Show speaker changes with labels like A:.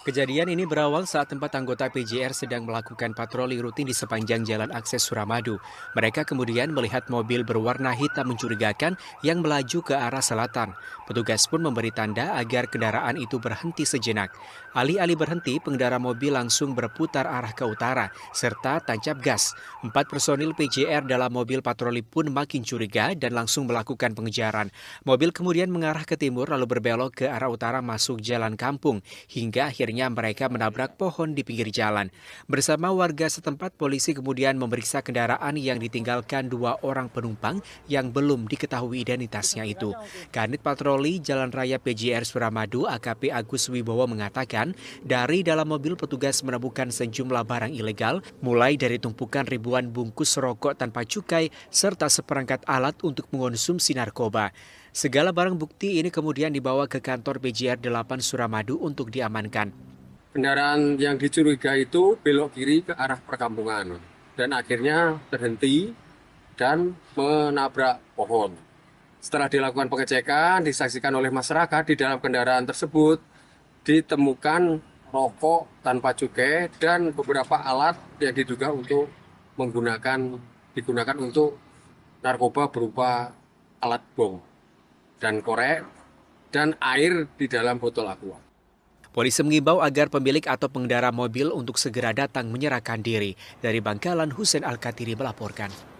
A: Kejadian ini berawal saat tempat anggota PJR sedang melakukan patroli rutin di sepanjang jalan akses Suramadu. Mereka kemudian melihat mobil berwarna hitam mencurigakan yang melaju ke arah selatan. Petugas pun memberi tanda agar kendaraan itu berhenti sejenak. Alih-alih berhenti, pengendara mobil langsung berputar arah ke utara serta tancap gas. Empat personil PJR dalam mobil patroli pun makin curiga dan langsung melakukan pengejaran. Mobil kemudian mengarah ke timur lalu berbelok ke arah utara masuk jalan kampung hingga akhirnya akhirnya mereka menabrak pohon di pinggir jalan. Bersama warga setempat, polisi kemudian memeriksa kendaraan yang ditinggalkan dua orang penumpang yang belum diketahui identitasnya itu. Kanit Patroli Jalan Raya PJR Suramadu AKP Agus Wibowo mengatakan, dari dalam mobil petugas menemukan sejumlah barang ilegal, mulai dari tumpukan ribuan bungkus rokok tanpa cukai, serta seperangkat alat untuk mengonsumsi narkoba. Segala barang bukti ini kemudian dibawa ke kantor PJR 8 Suramadu untuk diamankan.
B: Kendaraan yang dicurigai itu belok kiri ke arah perkampungan dan akhirnya terhenti dan menabrak pohon. Setelah dilakukan pengecekan, disaksikan oleh masyarakat di dalam kendaraan tersebut ditemukan rokok tanpa cukai dan beberapa alat yang diduga untuk menggunakan digunakan untuk narkoba berupa alat bom dan korek, dan air di dalam botol aqua. Polisi mengimbau
A: agar pemilik atau pengendara mobil untuk segera datang menyerahkan diri. Dari Bangkalan, Hussein Al-Katiri melaporkan.